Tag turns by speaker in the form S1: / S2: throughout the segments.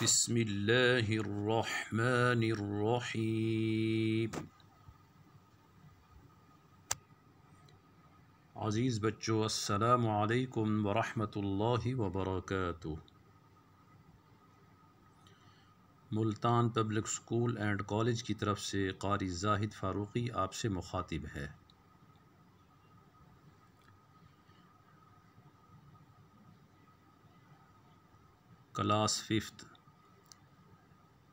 S1: بسم الله الرحمن الرحيم عزيز بچو السلام عليكم ورحمة الله وبركاته Multan public school and college की तरफ से कारी जाहिद फ़ारूक़ी आपसे मुखातिब है class fifth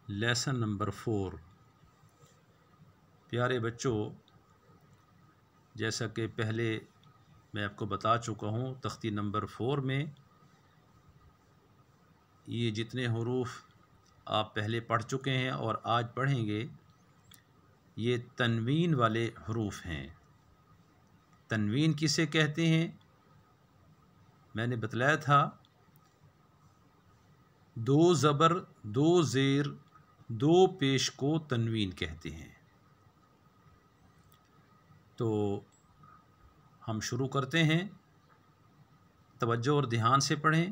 S1: lesson number four प्यारे बच्चों जैसा कि पहले मैं आपको बता चुका हूँ तख्ती नंबर फोर में ये जितने हरूफ आप पहले पढ़ चुके हैं और आज पढ़ेंगे ये तनवीन वाले हरूफ हैं तनवीन किसे कहते हैं मैंने बतलाया था दो ज़बर दो ज़ेर दो पेश को तनवीन कहते हैं तो हम शुरू करते हैं तवज्जो और ध्यान से पढ़ें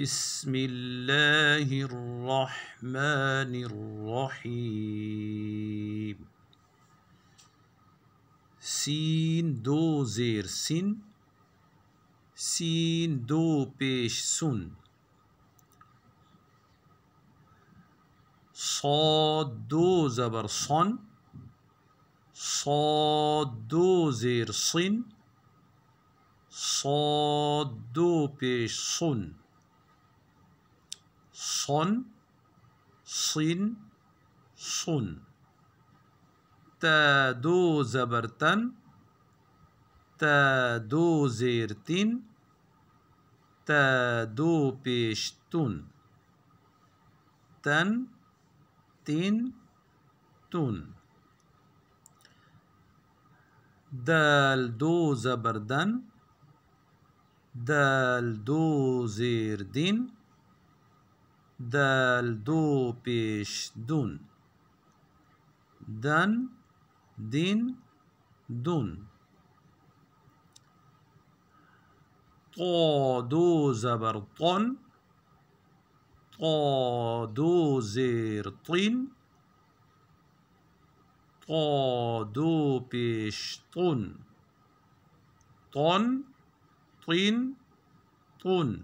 S1: बिस्मिल्लाहिर्रहमानिर्रहीम सीन दो ज़ेर सिन सीन दो पेश सुन صادو زبر صن صادو زير صن صادو بيش صن صن صن صن تادو زبرتن تادو زيرتن تادو بيشتن تن تين تون دال دو زبردن دال دو زيردين دال دو بيش دون دن دين دون طو دو زبر قادوزرت قادوبشتون طن طين طن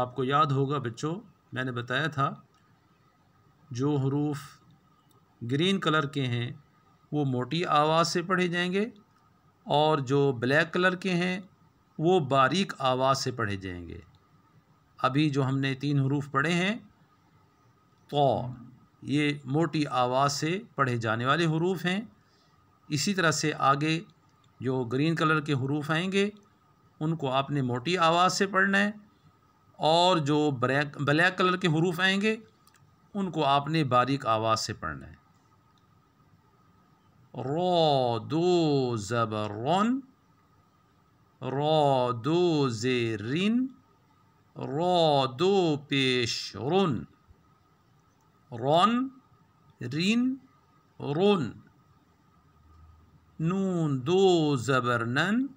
S1: आपको याद होगा बच्चों मैंने बताया था जो हरूफ ग्रीन कलर के हैं वो मोटी आवाज़ से पढ़े जाएंगे और जो ब्लैक कलर के हैं वो बारीक आवाज़ से पढ़े जाएंगे अभी जो हमने तीन हरूफ पढ़े हैं तो ये मोटी आवाज़ से पढ़े जाने वाले हरूफ हैं इसी तरह से आगे जो ग्रीन कलर के हरूफ आएंगे उनको आपने मोटी आवाज़ से पढ़ना है और जो ब्लैक ब्लैक कलर के हरूफ आएंगे उनको आपने बारीक आवाज़ से पढ़ना है रो दो ज़बर रो दो जेरिन دو بيش رون رون رين رون نون دو زبرنن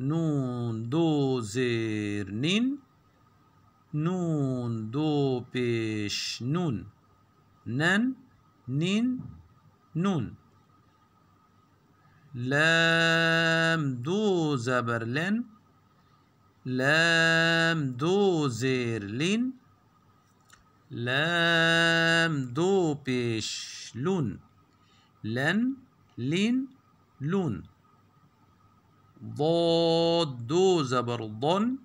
S1: نون دو زيرنين نون دو بيش نون نن نين نون لام دو زبرلن لام دو زير لين لام دو بيش لون لن لين لون ضاد دو زبر ضن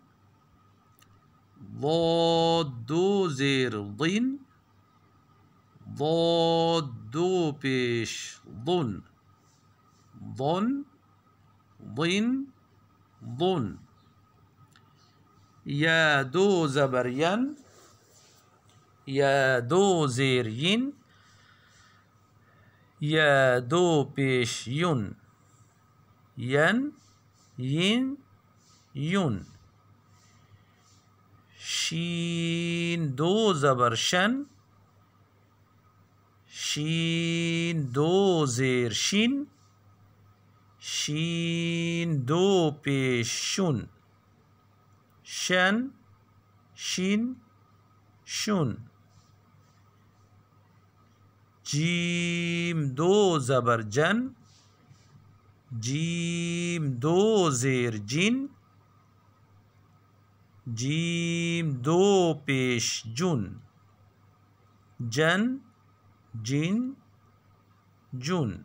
S1: ضاد دو زير ضين ضاد دو بيش ضن ضن ضن ضن, ضن یا دو زبرین یا دو زیرین یا دو پیشیون ین ین یون شین دو زبرشن شین دو زیر شین شین دو پیشون शन शीन शुन जीम दो ज़बर जन जीम दो ज़ेर जिन जीम दो पेश जुन जन जिन जुन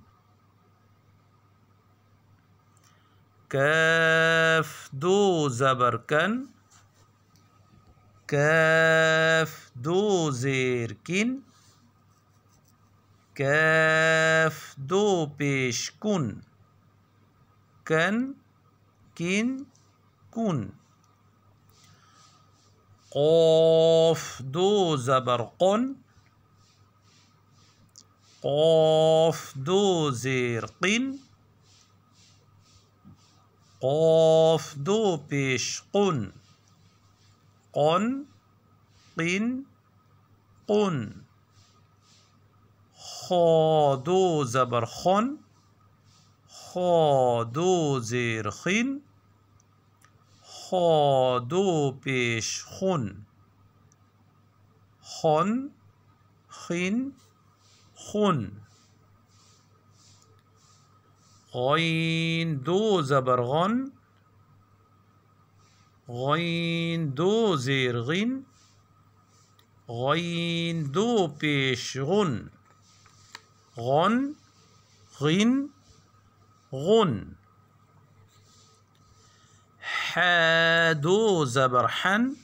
S1: कैफ दो ज़बर कन كاف دو زير كاف دو بيش كون كن كين كون قاف دو زبرقون قوف قاف دو زيرقين قوف قاف دو بيش قن قن قین قن خادو زبر خادو زیر خین خادو پیش خون خن خین خون قین دو زبر غن غين دو زير غين غين دو بيش غن غن غين غن حادو زبرحن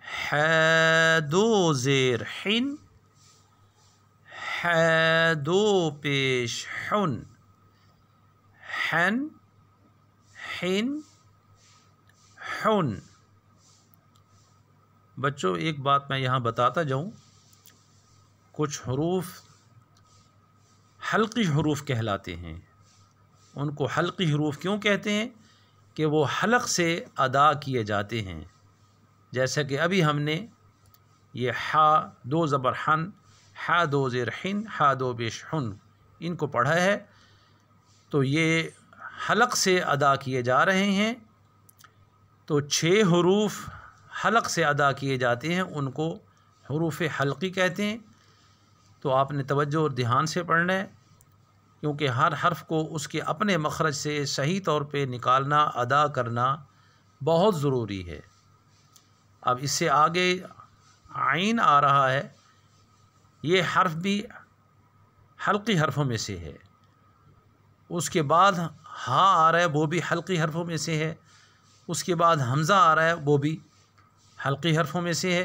S1: حادو زير حن حادو بيش حن حن حن हुन बच्चों एक बात मैं यहाँ बताता जाऊँ कुछ हरूफ हल्की हरूफ कहलाते हैं उनको हल्की हरूफ क्यों कहते हैं कि वो हलक से अदा किए जाते हैं जैसा कि अभी हमने ये हा दो ज़बर हन हा दो ज़ेर हिन हा दो बेश हन इनको पढ़ा है तो ये हलक से अदा किए जा रहे हैं तो छः हरूफ हलक से अदा किए जाते हैं उनको हरूफ हल्की कहते हैं तो आपने तवज्जो और ध्यान से पढ़ना है क्योंकि हर हर्फ को उसके अपने मखरज से सही तौर पे निकालना अदा करना बहुत ज़रूरी है अब इससे आगे आइन आ रहा है ये हर्फ भी हल्की हरफों में से है उसके बाद हाँ आ रहा है वो भी हल्की हरफों में से है उसके बाद हमज़ा आ रहा है वो भी हल्की हरफों में से है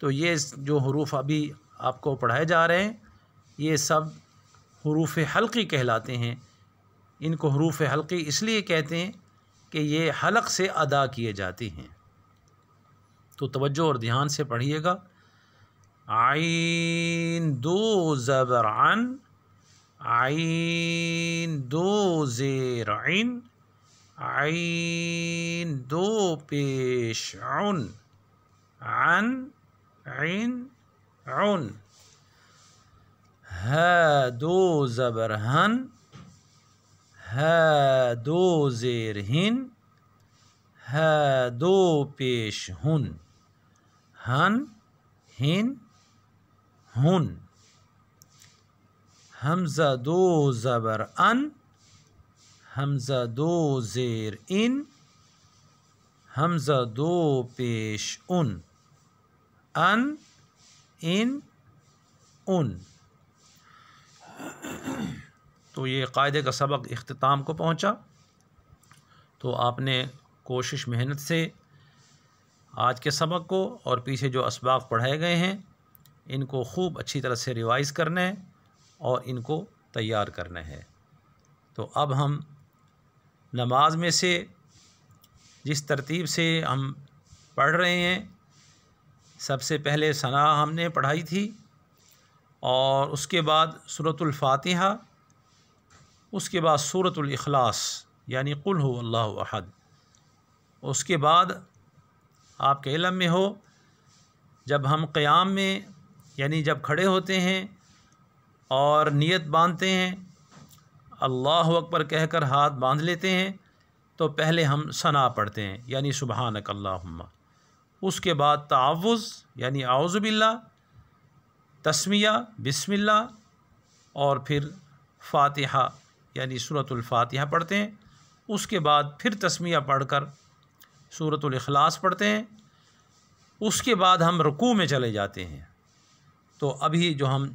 S1: तो ये जो हरूफ अभी आपको पढ़ाए जा रहे हैं ये सब हरूफ हल्की कहलाते हैं इनको हरूफ हल्की इसलिए कहते हैं कि ये हलक से अदा किए जाते हैं तो तवज्जो और ध्यान से पढ़िएगा आइन दो ज़बरान आइन दो ज़ेराइन عين دو بيش عن عن عين عن ها دو زبر هن ها دو زير هن ها دو بيش هن هن هن هن همزة دو زبر أن हमज़ा दो ज़ेर इन हमज़ा दो पेश उन अन इन उन तो ये कायदे का सबक अख्ताम को पहुँचा तो आपने कोशिश मेहनत से आज के सबक को और पीछे जो इसबाक पढ़ाए गए हैं इनको खूब अच्छी तरह से रिवाइज़ करना है और इनको तैयार करना है तो अब हम नमाज में से जिस तरतीब से हम पढ़ रहे हैं सबसे पहले सना हमने पढ़ाई थी और उसके बाद सूरतुल्फ़ातिहा उसके बाद सूरतलखलास यानी कुल हो अल्लाह अहद उसके बाद आपके इलम में हो जब हम क़याम में यानी जब खड़े होते हैं और नियत बांधते हैं अल्लाह अकबर कहकर हाथ बांध लेते हैं तो पहले हम सना पढ़ते हैं यानी सुबहानक अल्लाहुम्मा उसके बाद तावज़ यानी आउज़बिल्ला तस्मिया बिस्मिल्ला और फिर फातिहा यानी सूरतुल्फातिहा पढ़ते हैं उसके बाद फिर तस्मिया पढ़कर सूरतलखलास पढ़ते हैं उसके बाद हम रुकू में चले जाते हैं तो अभी जो हम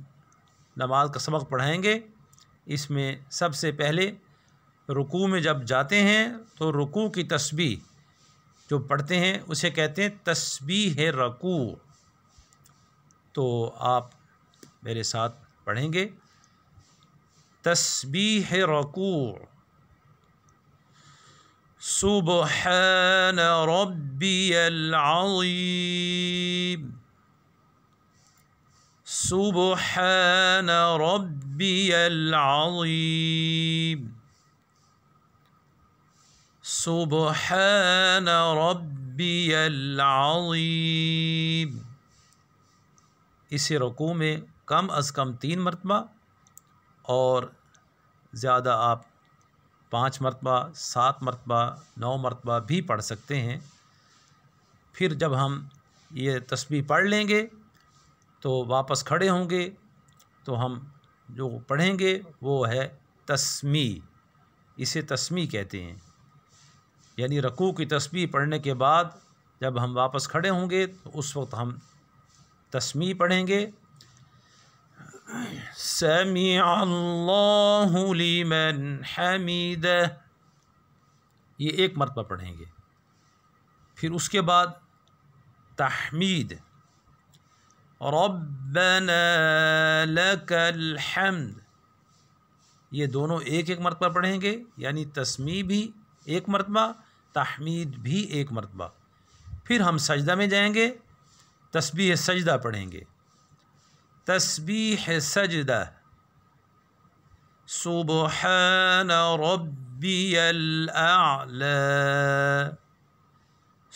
S1: नमाज का सबक पढ़ाएंगे इसमें सबसे पहले रुकू में जब जाते हैं तो रुकू की तस्बी जो पढ़ते हैं उसे कहते हैं तस्बी है रकू तो आप मेरे साथ पढ़ेंगे तस्बी है रकू सुबह रबी अज़ीम سبحان ربي العظيم سبحان ربي العظيم इसी रकू में कम अज़ कम तीन मरतबा और ज़्यादा आप पाँच मरतबा सात मरतबा नौ मरतबा भी पढ़ सकते हैं फिर जब हम ये तस्वीर पढ़ लेंगे तो वापस खड़े होंगे तो हम जो पढ़ेंगे वो है तस्मी इसे तस्मी कहते हैं यानी रकू की तस्बी पढ़ने के बाद जब हम वापस खड़े होंगे तो उस वक्त हम तस्मी पढ़ेंगे हमीद ये एक मरतबा पढ़ेंगे फिर उसके बाद तहमीद रब्बना लकल हमद ये दोनों एक एक मरतबा पढ़ेंगे यानी तस्मी भी एक मरतबा तहमीद भी एक मरतबा फिर हम सजदा में जाएंगे तस्बी सजदा पढ़ेंगे तस्बी है सजदा सुबहान रब्बियल आला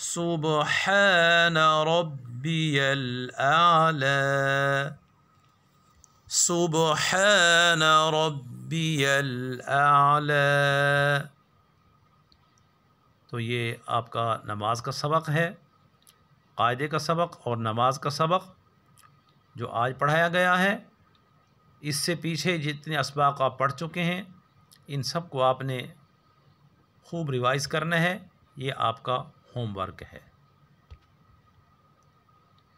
S1: सुबहान रब्ब ربي الأعلى سبحان ربي الأعلى तो ये आपका नमाज का सबक है कायदे का सबक और नमाज का सबक जो आज पढ़ाया गया है इससे पीछे जितने इसबाक आप पढ़ चुके हैं इन सब को आपने खूब रिवाइज़ करना है ये आपका होमवर्क है